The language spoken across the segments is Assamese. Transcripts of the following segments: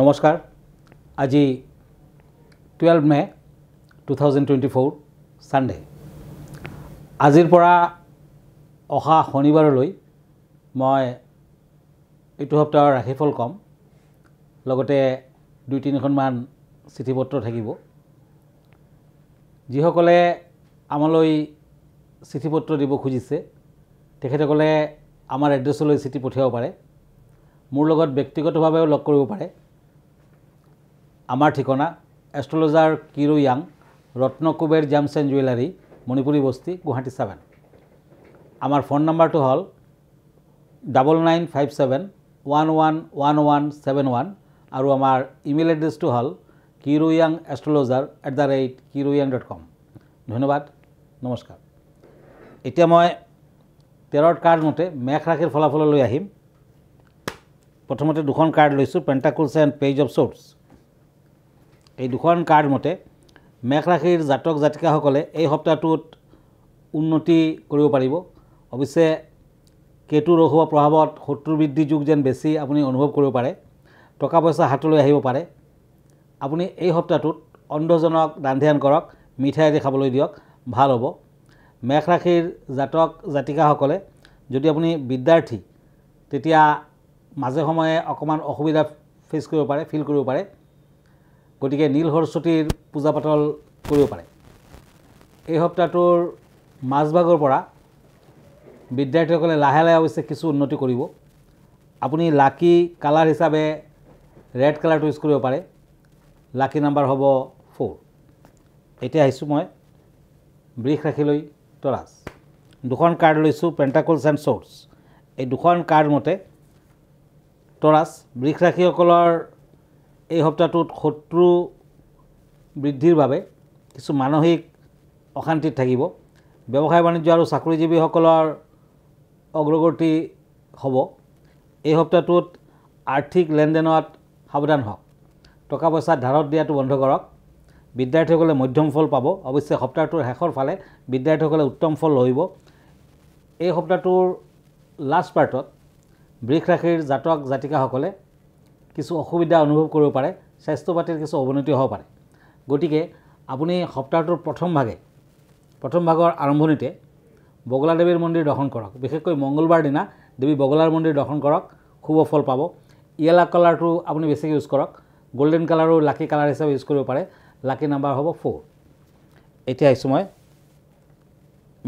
নমস্কাৰ আজি twelve May' two thousand twenty four Sunday' আজিৰ পৰা অহা শনিবাৰলৈ মই এইটো সপ্তাহৰ ৰাশিফল ক'ম লগতে দুই তিনিখনমান চিঠি পত্ৰ থাকিব যিসকলে আমালৈ চিঠি পত্ৰ দিব খুজিছে তেখেতসকলে আমাৰ এড্ৰেছলৈ চিঠি পঠিয়াব পাৰে মোৰ লগত ব্যক্তিগতভাৱেও লগ কৰিব পাৰে আমার ঠিকানা astrologer Kiruyang Ratnakuber gems and jewellery Manipuri Basti Guwahati seven আমার ফোন নাম্বারটো হল double nine five seven one one one one seven one আৰু আমাৰ ইমেইল এড্ৰেছটো হ'ল Kiruyang astrologer at the rate Kiruyang dot com ধন্যবাদ নমস্কাৰ এতিয়া মই তেৰত কাৰ্ড মতে মেঘ ফলাফল ফলাফললৈ আহিম প্ৰথমতে দুখন কাৰ্ড লৈছোঁ pentacles and page of swords এই দুখন কাৰ্ড মতে মেঘ ৰাশিৰ জাতক জাতিকাসকলে এই সপ্তাহটোত উন্নতি কৰিব পাৰিব অৱশ্যে কেতু ৰখোৱা প্ৰভাৱত শত্ৰু শত্ৰুবৃদ্ধি যুগ যেন বেছি আপুনি অনুভৱ কৰিব পাৰে টকা পইচা হাতলৈ আহিব পাৰে আপুনি এই সপ্তাহটোত অন্ধজনক দান ধ্যান কৰক মিঠাই আদি খাবলৈ দিয়ক ভাল হ'ব মেঘ ৰাশিৰ জাতক জাতিকাসকলে যদি আপুনি বিদ্যাৰ্থী তেতিয়া মাজে সময়ে অকণমান অসুবিধা ফেচ কৰিব পাৰে ফিল কৰিব পাৰে গতিকে নীল সৰস্বতীৰ পূজা পাতল কৰিব পাৰে এই সপ্তাহটোৰ মাজভাগৰ পৰা বিদ্যাৰ্থীসকলে লাহে লাহে অৱশ্যে কিছু উন্নতি কৰিব আপুনি লাকি কালাৰ হিচাপে ৰেড কালাৰটো ইউজ কৰিব পাৰে লাকি নাম্বাৰ হ'ব ফ'ৰ এতিয়া আহিছোঁ মই বৃষ ৰাখিলৈ তৰাজ দুখন কাৰ্ড লৈছোঁ পেণ্টাকলছ এণ্ড চ'ৰ্চ এই দুখন কাৰ্ড মতে তৰাজ বৃষ ৰাখিসকলৰ এই সপ্তাহটোত শত্ৰু বৃদ্ধিৰ বাবে কিছু মানসিক অশান্তিত থাকিব ব্যৱসায় বাণিজ্য আৰু চাকৰিজীৱীসকলৰ অগ্ৰগতি হ'ব এই সপ্তাহটোত আৰ্থিক লেনদেনত সাৱধান হওক টকা পইচা ধাৰত দিয়াটো বন্ধ কৰক বিদ্যাৰ্থীসকলে মধ্যম ফল পাব অৱশ্যে সপ্তাহটোৰ শেষৰ ফালে বিদ্যাৰ্থীসকলে উত্তম ফল লৈব এই সপ্তাহটোৰ লাষ্ট পাৰ্টত বৃষ ৰাশিৰ জাতক জাতিকাসকলে কিছু অসুবিধা অনুভৱ কৰিব পাৰে স্বাস্থ্য পাতিৰ কিছু অৱনতি হ'ব পাৰে গতিকে আপুনি সপ্তাহটোৰ প্ৰথম ভাগে প্ৰথম ভাগৰ আৰম্ভণিতে বগলা দেৱীৰ মন্দিৰ দৰ্শন কৰক বিশেষকৈ মংগলবাৰ দিনা দেৱী বগলাৰ মন্দিৰ দৰ্শন কৰক শুভ ফল পাব ইয়েলা কালাৰটো আপুনি বেছিকৈ ইউজ কৰক গ'ল্ডেন কালাৰো লাকি কালাৰ হিচাপে ইউজ কৰিব পাৰে লাকি নাম্বাৰ হ'ব ফ'ৰ এতিয়া আহিছোঁ মই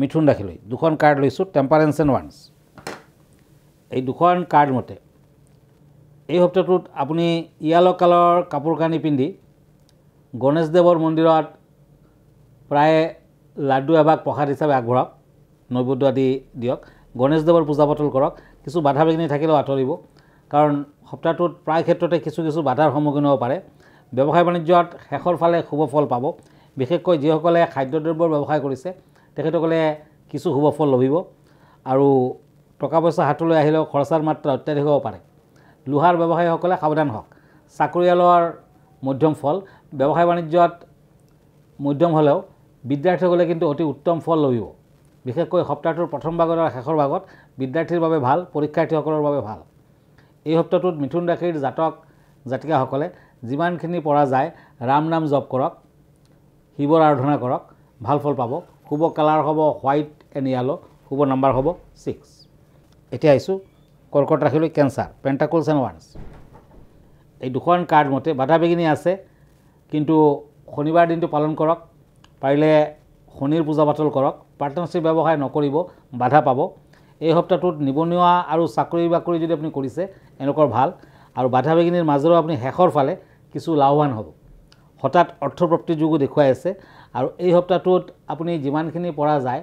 মিথুন ৰাশিলৈ দুখন কাৰ্ড লৈছোঁ টেম্পাৰেঞ্চ এণ্ড ৱাৰ্ণছ এই দুখন কাৰ্ড মতে এই সপ্তাহটোত আপুনি ইয়াল কালাৰৰ কাপোৰ কানি পিন্ধি গণেশদেৱৰ মন্দিৰত প্ৰায় লাডু এভাগ প্ৰসাদ হিচাপে আগবঢ়াওক নৈবদ্য আদি দিয়ক গণেশদেৱৰ পূজা পাতল কৰক কিছু বাধা বিঘিনি থাকিলেও আঁতৰিব কাৰণ সপ্তাহটোত প্ৰায় ক্ষেত্ৰতে কিছু কিছু বাধাৰ সন্মুখীন হ'ব পাৰে ব্যৱসায় বাণিজ্যত শেষৰ ফালে শুভ ফল পাব বিশেষকৈ যিসকলে খাদ্য দ্ৰব্যৰ ব্যৱসায় কৰিছে তেখেতসকলে কিছু শুভ ফল লভিব আৰু টকা পইচা হাতলৈ আহিলেও খৰচাৰ মাত্ৰা অত্যাধিক হ'ব পাৰে লোহাৰ ব্যৱসায়ীসকলে সাৱধান হওক চাকৰিয়ালৰ মধ্যম ফল ব্যৱসায় বাণিজ্যত মধ্যম হ'লেও বিদ্যাৰ্থীসকলে কিন্তু অতি উত্তম ফল লৈও বিশেষকৈ সপ্তাহটোৰ প্ৰথম ভাগত আৰু শেষৰ ভাগত বিদ্যাৰ্থীৰ বাবে ভাল পৰীক্ষাৰ্থীসকলৰ বাবে ভাল এই সপ্তাহটোত মিথুন ৰাশিৰ জাতক জাতিকাসকলে যিমানখিনি পৰা যায় ৰাম নাম জপ কৰক শিৱৰ আৰাধনা কৰক ভাল ফল পাব শুভ কালাৰ হ'ব হোৱাইট এণ্ড য়েল' শুভ নাম্বাৰ হ'ব ছিক্স এতিয়া আহিছোঁ কৰ্কট ৰাশিলৈ কেঞ্চাৰ পেণ্টাকলছ এণ্ড ৱানছ এই দুখন কাৰ্ড মতে বাধা বিঘিনী আছে কিন্তু শনিবাৰ দিনটো পালন কৰক পাৰিলে শনিৰ পূজা পাতল কৰক পাৰ্টনাৰশ্বিপ ব্যৱসায় নকৰিব বাধা পাব এই সপ্তাহটোত নিবনুৱা আৰু চাকৰি বাকৰি যদি আপুনি কৰিছে এওঁলোকৰ ভাল আৰু বাধা বিঘিনীৰ মাজেৰেও আপুনি শেষৰ ফালে কিছু লাভৱান হ'ব হঠাৎ অৰ্থপ্ৰাপ্তিযোগো দেখুৱাই আছে আৰু এই সপ্তাহটোত আপুনি যিমানখিনি পৰা যায়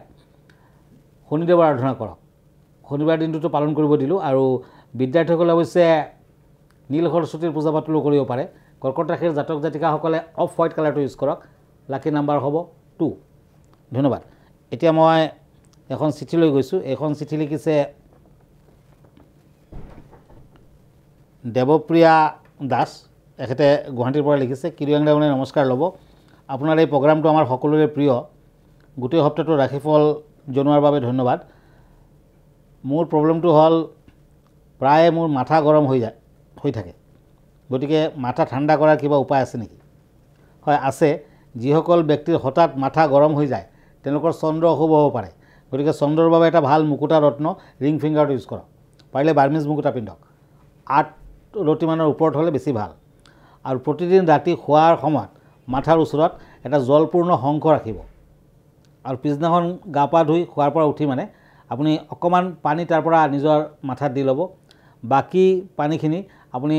শনিদেৱৰ আৰাধনা কৰক শনিবাৰ দিনটোতো পালন কৰিব দিলোঁ আৰু বিদ্যাৰ্থীসকলে অৱশ্যে নীল সৰস্বতীৰ পূজা পাতলো কৰিব পাৰে কৰ্কট ৰাশিৰ জাতক জাতিকাসকলে অফ হোৱাইট কালাৰটো ইউজ কৰক লাকি নাম্বাৰ হ'ব টু ধন্যবাদ এতিয়া মই এখন চিঠি লৈ গৈছোঁ এইখন চিঠি লিখিছে দেৱপ্ৰিয়া দাস এখেতে গুৱাহাটীৰ পৰা লিখিছে কিৰিয়াংদাবনে নমস্কাৰ ল'ব আপোনাৰ এই প্ৰগ্ৰামটো আমাৰ সকলোৰে প্ৰিয় গোটেই সপ্তাহটো ৰাশিফল জনোৱাৰ বাবে ধন্যবাদ মোৰ প্ৰব্লেমটো হ'ল প্ৰায়ে মোৰ মাথা গৰম হৈ যায় হৈ থাকে গতিকে মাথা ঠাণ্ডা কৰাৰ কিবা উপায় আছে নেকি হয় আছে যিসকল ব্যক্তিৰ হঠাৎ মাথা গৰম হৈ যায় তেওঁলোকৰ চন্দ্ৰ অশুভ হ'ব পাৰে গতিকে চন্দ্ৰৰ বাবে এটা ভাল মুকুতা ৰত্ন ৰিং ফিংগাৰটো ইউজ কৰক পাৰিলে বাৰ্মিজ মুকুতা পিন্ধক আঠ ৰতিমানৰ ওপৰত হ'লে বেছি ভাল আৰু প্ৰতিদিন ৰাতি শোৱাৰ সময়ত মাথাৰ ওচৰত এটা জলপূৰ্ণ শংখ ৰাখিব আৰু পিছদিনাখন গা পা ধুই শোৱাৰ পৰা উঠি মানে আপুনি অকণমান পানী তাৰ পৰা নিজৰ মাথাত দি ল'ব বাকী পানীখিনি আপুনি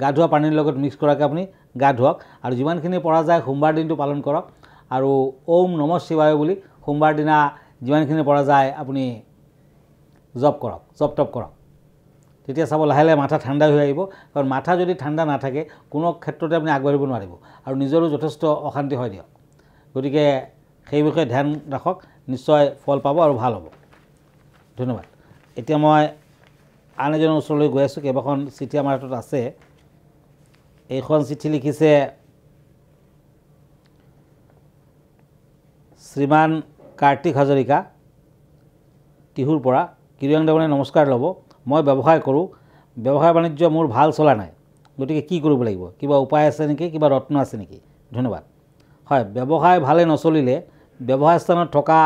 গা ধোৱা পানীৰ লগত মিক্স কৰাকৈ আপুনি গা ধুৱাওক আৰু যিমানখিনি পৰা যায় সোমবাৰ দিনটো পালন কৰক আৰু ওম নম শিৱায় বুলি সোমবাৰ দিনা যিমানখিনি পৰা যায় আপুনি জপ কৰক জপ টপ কৰক তেতিয়া চাব লাহে লাহে মাথা ঠাণ্ডা হৈ আহিব কাৰণ মাথা যদি ঠাণ্ডা নাথাকে কোনো ক্ষেত্ৰতে আপুনি আগবাঢ়িব নোৱাৰিব আৰু নিজৰো যথেষ্ট অশান্তি হয় দিয়ক গতিকে সেই বিষয়ে ধ্যান ৰাখক নিশ্চয় ফল পাব আৰু ভাল হ'ব ধন্যবাদ এতিয়া মই আন এজনৰ ওচৰলৈ গৈ আছোঁ কেইবাখন চিঠি আমাৰ হাতত আছে এইখন চিঠি লিখিছে শ্ৰীমান কাৰ্তিক হাজৰিকা টিহুৰ পৰা দেৱনে নমস্কাৰ ল'ব মই ব্যৱসায় কৰোঁ ব্যৱসায় বাণিজ্য মোৰ ভাল চলা নাই গতিকে কি কৰিব লাগিব কিবা উপায় আছে নেকি কিবা ৰত্ন আছে নেকি ধন্যবাদ হয় ব্যৱসায় ভালে নচলিলে ব্যৱসায়স্থানত থকা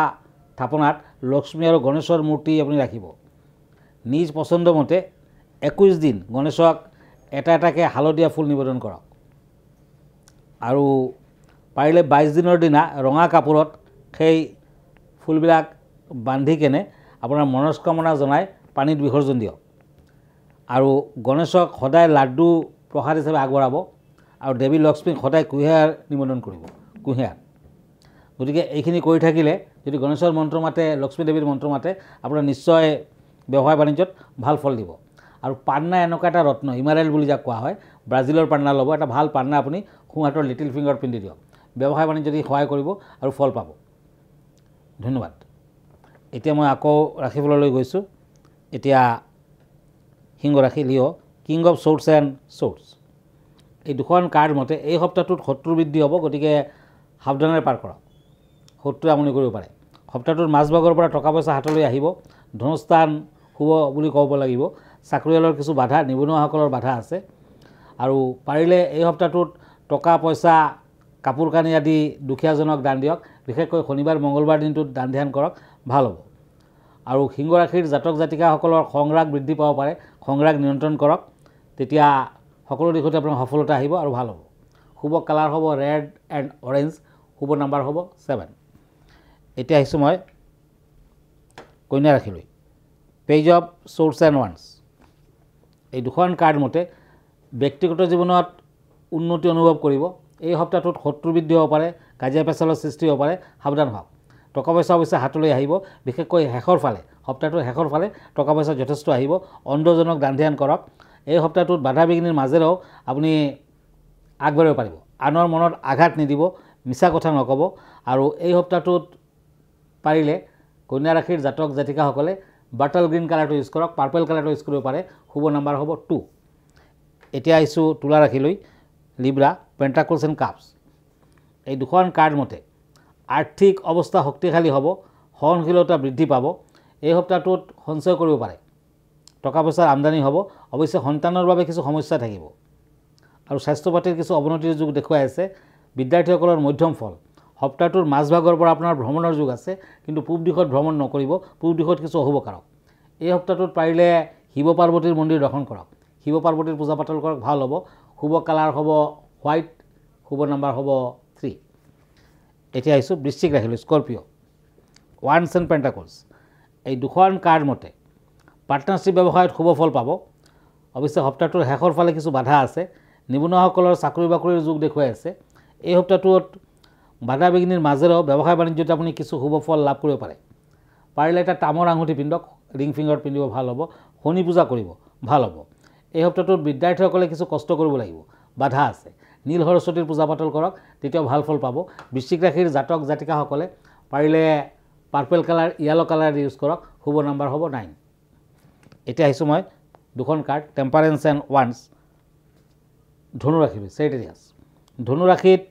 থাপনাত লক্ষ্মী আৰু গণেশৰ মূৰ্তি আপুনি ৰাখিব নিজ পচন্দমতে একৈছ দিন গণেশক এটা এটাকৈ হালধীয়া ফুল নিবেদন কৰক আৰু পাৰিলে বাইছ দিনৰ দিনা ৰঙা কাপোৰত সেই ফুলবিলাক বান্ধি কেনে আপোনাৰ মনস্কামনা জনাই পানীত বিসৰ্জন দিয়ক আৰু গণেশক সদায় লাড্ডু প্ৰসাদ হিচাপে আগবঢ়াব আৰু দেৱী লক্ষ্মীক সদায় কুঁহিয়াৰ নিমন্ত্ৰণ কৰিব কুঁহিয়াৰ গতিকে এইখিনি কৰি থাকিলে যদি গণেশৰ মন্ত্ৰ মাতে লক্ষ্মী দেৱীৰ মন্ত্ৰ মাতে আপোনাৰ নিশ্চয় ব্যৱসায় বাণিজ্যত ভাল ফল দিব আৰু পান্না এনেকুৱা এটা ৰত্ন হিমালয়েল বুলি যাক কোৱা হয় ব্ৰাজিলৰ পান্না ল'ব এটা ভাল পান্না আপুনি সোঁহাতৰ লিটিল ফিংগাৰ পিন্ধি দিয়ক ব্যৱসায় বাণিজ্য ই সহায় কৰিব আৰু ফল পাব ধন্যবাদ এতিয়া মই আকৌ ৰাখিবললৈ গৈছোঁ এতিয়া সিংহ ৰাখি Leo' king of swords and swords এই দুখন কাৰ্ড মতে এই সপ্তাহটোত শত্ৰু বৃদ্ধি হ'ব গতিকে সাৱধানেৰে পাৰ কৰক শত্ৰু আমনি কৰিব পাৰে সপ্তাহটোত মাজভাগৰ পৰা টকা পইচা হাতলৈ আহিব ধনস্থান শুব বুলি ক'ব লাগিব চাকৰিয়ালৰ কিছু বাধা নিবনুৱাসকলৰ বাধা আছে আৰু পাৰিলে এই সপ্তাহটোত টকা পইচা কাপোৰ কানি আদি দুখীয়াজনক দান দিয়ক বিশেষকৈ শনিবাৰ মঙলবাৰ দিনটোত দান ধ্যান কৰক ভাল হ'ব আৰু সিংহৰাশিৰ জাতক জাতিকাসকলৰ সংৰাগ বৃদ্ধি পাব পাৰে সংৰাগ নিয়ন্ত্ৰণ কৰক তেতিয়া সকলো দিশতে আপোনাৰ সফলতা আহিব আৰু ভাল হ'ব শুভ কালাৰ হ'ব ৰেড এণ্ড অৰেঞ্জ শুভ নাম্বাৰ হ'ব ছেভেন এতিয়া আহিছোঁ মই কন্যা ৰাশিলৈ পেজ অফ চ'ৰ্চ এণ্ড ৱানছ এই দুখন কাৰ্ড মতে ব্যক্তিগত জীৱনত উন্নতি অনুভৱ কৰিব এই সপ্তাহটোত শত্ৰু বৃদ্ধি হ'ব পাৰে কাজিয়া পেচালৰ সৃষ্টি হ'ব পাৰে সাৱধান হওক টকা পইচা অৱশ্যে হাতলৈ আহিব বিশেষকৈ শেষৰ ফালে সপ্তাহটোৰ শেষৰ ফালে টকা পইচা যথেষ্ট আহিব অন্ধজনক দান ধ্যান কৰক এই সপ্তাহটোত বাধা বিঘিনিৰ মাজেৰেও আপুনি আগবাঢ়িব পাৰিব আনৰ মনত আঘাত নিদিব মিছা কথা নক'ব আৰু এই সপ্তাহটোত পাৰিলে কন্যা ৰাশিৰ জাতক জাতিকাসকলে বাটল গ্ৰীণ কালাৰটো ইউজ কৰক পাৰ্পল কালাৰটো ইউজ কৰিব পাৰে শুভ নাম্বাৰ হ'ব টু এতিয়া আহিছোঁ তোলা ৰাখিলৈ লিব্ৰা পেণ্টাকলছ এণ্ড কাপছ এই দুখন কাৰ্ড মতে আৰ্থিক অৱস্থা শক্তিশালী হ'ব সহনশীলতা বৃদ্ধি পাব এই সপ্তাহটোত সঞ্চয় কৰিব পাৰে টকা পইচাৰ আমদানি হ'ব অৱশ্যে সন্তানৰ বাবে কিছু সমস্যা থাকিব আৰু স্বাস্থ্য পাতিৰ কিছু অৱনতিৰ যুগ দেখুৱাই আছে বিদ্যাৰ্থীসকলৰ মধ্যম ফল সপ্তাহটোৰ মাজভাগৰ পৰা আপোনাৰ ভ্ৰমণৰ যুগ আছে কিন্তু পূব দিশত ভ্ৰমণ নকৰিব পূব দিশত কিছু অশুভ কাৰক এই সপ্তাহটোত পাৰিলে শিৱ পাৰ্বতীৰ মন্দিৰ দৰ্শন কৰক শিৱ পাৰ্বতীৰ পূজা পাতল কৰক ভাল হ'ব শুভ কালাৰ হ'ব হোৱাইট শুভ নাম্বাৰ হ'ব থ্ৰী এতিয়া আহিছোঁ বৃশ্চিক ৰাখিলোঁ স্কৰ্পিঅ' ৱানচ চেণ্ট পেণ্টাকলছ এই দুখন কাৰ্ড মতে পাৰ্টনাৰশ্বিপ ব্যৱসায়ত শুভ ফল পাব অৱশ্যে সপ্তাহটোৰ শেষৰ ফালে কিছু বাধা আছে নিবনুৱাসকলৰ চাকৰি বাকৰিৰ যুগ দেখুৱাই আছে এই সপ্তাহটোত বাধা বিঘিনিৰ মাজেৰেও ব্যৱসায় বাণিজ্যত আপুনি কিছু শুভ ফল লাভ কৰিব পাৰে পাৰিলে এটা তামৰ আঙুঠি পিন্ধক ৰিং ফিংগাৰ পিন্ধিব ভাল হ'ব শনি পূজা কৰিব ভাল হ'ব এই সপ্তাহটোত বিদ্যাৰ্থীসকলে কিছু কষ্ট কৰিব লাগিব বাধা আছে নীল সৰস্বতীৰ পূজা পাতল কৰক তেতিয়াও ভাল ফল পাব বৃশ্চিক ৰাশিৰ জাতক জাতিকাসকলে পাৰিলে purple colour yellow' colour use কৰক শুভ নাম্বাৰ হ'ব নাইন এতিয়া আহিছোঁ মই দুখন কাৰ্ড টেম্পাৰেঞ্চ এণ্ড ৱানছ ধনুৰাশি চেৰিটেৰিয়াছ ধনুৰাশিত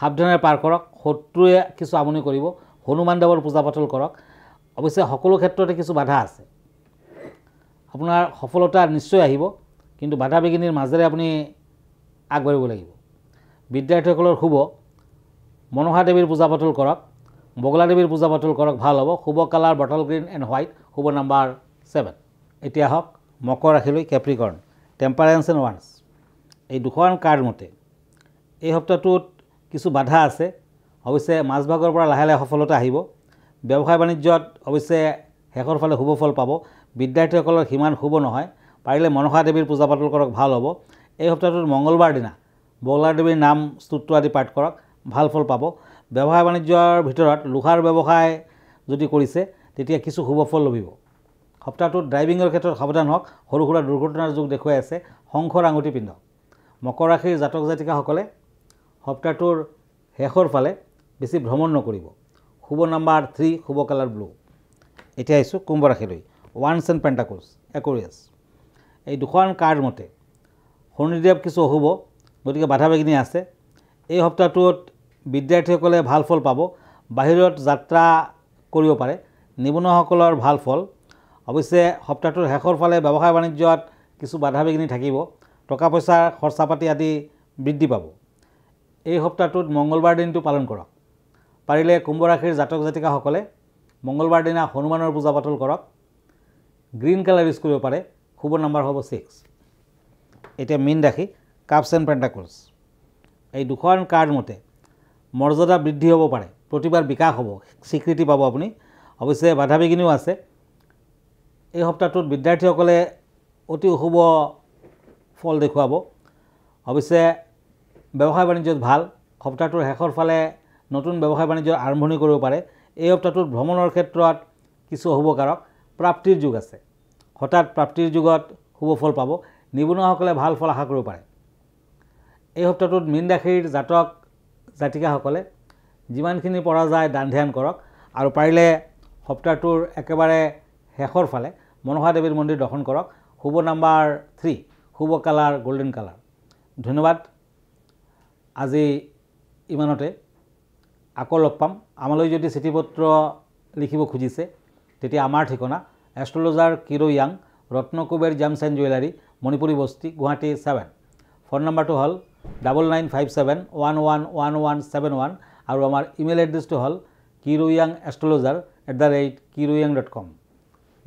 সাৱধানে পাৰ কৰক শত্ৰুৱে কিছু আমনি কৰিব হনুমান দেৱৰ পূজা পাতল কৰক অৱশ্যে সকলো ক্ষেত্ৰতে কিছু বাধা আছে আপোনাৰ সফলতা নিশ্চয় আহিব কিন্তু বাধা বিঘিনিৰ মাজেৰে আপুনি আগবাঢ়িব লাগিব বিদ্যাৰ্থীসকলৰ শুভ মনোহা দেৱীৰ পূজা পাতল কৰক বগলা দেৱীৰ পূজা পাতল কৰক ভাল হ'ব শুভ colour bottle green and white শুভ নাম্বাৰ ছেভেন এতিয়া হওক মকৰ ৰাশিলৈ কেপ্ৰিকৰ্ণ টেম্পাৰেঞ্চ এণ্ড ৱাৰ্ণছ এই দুখন কাৰ্ড মতে এই সপ্তাহটোত কিছু বাধা আছে অৱশ্যে মাজভাগৰ পৰা লাহে লাহে সফলতা আহিব ব্যৱসায় বাণিজ্যত অৱশ্যে শেষৰ ফালে শুভ ফল পাব বিদ্যাৰ্থীসকলৰ সিমান শুভ নহয় পাৰিলে মনসা দেৱীৰ পূজা পাতল কৰক ভাল হ'ব এই সপ্তাহটোত মঙলবাৰ দিনা বগলা দেৱীৰ নাম স্তুত্ব আদি পাঠ কৰক ভাল ফল পাব ব্যৱসায় বাণিজ্যৰ ভিতৰত লোহাৰ ব্যৱসায় যদি কৰিছে তেতিয়া কিছু শুভ ফল লভিব সপ্তাহটোত ড্ৰাইভিঙৰ ক্ষেত্ৰত সাৱধান হওক সৰু সুৰা দুৰ্ঘটনাৰ যুগ দেখুৱাই আছে শংখৰ আঙুঠি পিন্ধক মকৰ ৰাশিৰ জাতক জাতিকাসকলে সপ্তাহটোৰ শেষৰ ফালে বেছি ভ্ৰমণ নকৰিব শুভ নাম্বাৰ থ্ৰী শুভ কালাৰ ব্লু এতিয়া আহিছোঁ কুম্ভ ৰাশিলৈ ৱানছ এণ্ড পেণ্টাকোচ একৰিয়াছ এই দুখন কাৰ্ড মতে শনিদেৱ কিছু হ'ব গতিকে বাধা বিঘিনি আছে এই সপ্তাহটোত বিদ্যাৰ্থীসকলে ভাল ফল পাব বাহিৰত যাত্ৰা কৰিব পাৰে নিবনুৱাসকলৰ ভাল ফল অৱশ্যে সপ্তাহটোৰ শেষৰ ফালে ব্যৱসায় বাণিজ্যত কিছু বাধা বিঘিনি থাকিব টকা পইচাৰ খৰচা পাতি আদি বৃদ্ধি পাব এই সপ্তাহটোত মঙ্গলবাৰ দিনটো পালন কৰক পাৰিলে কুম্ভ ৰাশিৰ জাতক জাতিকাসকলে মঙ্গলবাৰ দিনা হনুমানৰ পূজা পাতল কৰক গ্ৰীণ কালাৰ ইউজ কৰিব পাৰে শুভ নাম্বাৰ হ'ব ছিক্স এতিয়া মীন ৰাশি কাপছ এণ্ড পেণ্টাকলছ এই দুখন কাৰ্ড মতে মৰ্যাদা বৃদ্ধি হ'ব পাৰে প্ৰতিভাৰ বিকাশ হ'ব স্বীকৃতি পাব আপুনি অৱশ্যে বাধা বিঘিনিও আছে এই সপ্তাহটোত বিদ্যাৰ্থীসকলে অতি অশুভ ফল দেখুৱাব অৱশ্যে ব্যৱসায় বাণিজ্যত ভাল সপ্তাহটোৰ শেষৰ ফালে নতুন ব্যৱসায় বাণিজ্যৰ আৰম্ভণি কৰিব পাৰে এই সপ্তাহটোত ভ্ৰমণৰ ক্ষেত্ৰত কিছু শুভকাৰক প্ৰাপ্তিৰ যুগ আছে হঠাৎ প্ৰাপ্তিৰ যুগত শুভ ফল পাব নিবনুৱাসকলে ভাল ফল আশা কৰিব পাৰে এই সপ্তাহটোত মীন ৰাশিৰ জাতক জাতিকাসকলে যিমানখিনি পৰা যায় দান ধ্যান কৰক আৰু পাৰিলে সপ্তাহটোৰ একেবাৰে শেষৰ ফালে মনসা দেৱীৰ মন্দিৰ দৰ্শন কৰক শুভ নাম্বাৰ থ্ৰী শুভ কালাৰ গ'ল্ডেন কালাৰ ধন্যবাদ আজি ইমানতে আকৌ লগ পাম আমালৈ যদি চিঠি পত্ৰ লিখিব খুজিছে তেতিয়া আমাৰ ঠিকনা astrologer Kiroyang Ratnakuber gems and jewellery Manipuri Basti Guwahati seven phone নাম্বাৰটো হ'ল double nine five seven one one one one seven one আৰু আমাৰ ইমেইল এড্ৰেছটো হ'ল Kiroyang astrologer at the rate Kiroyang dot com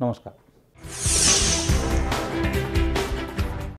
নমস্কাৰ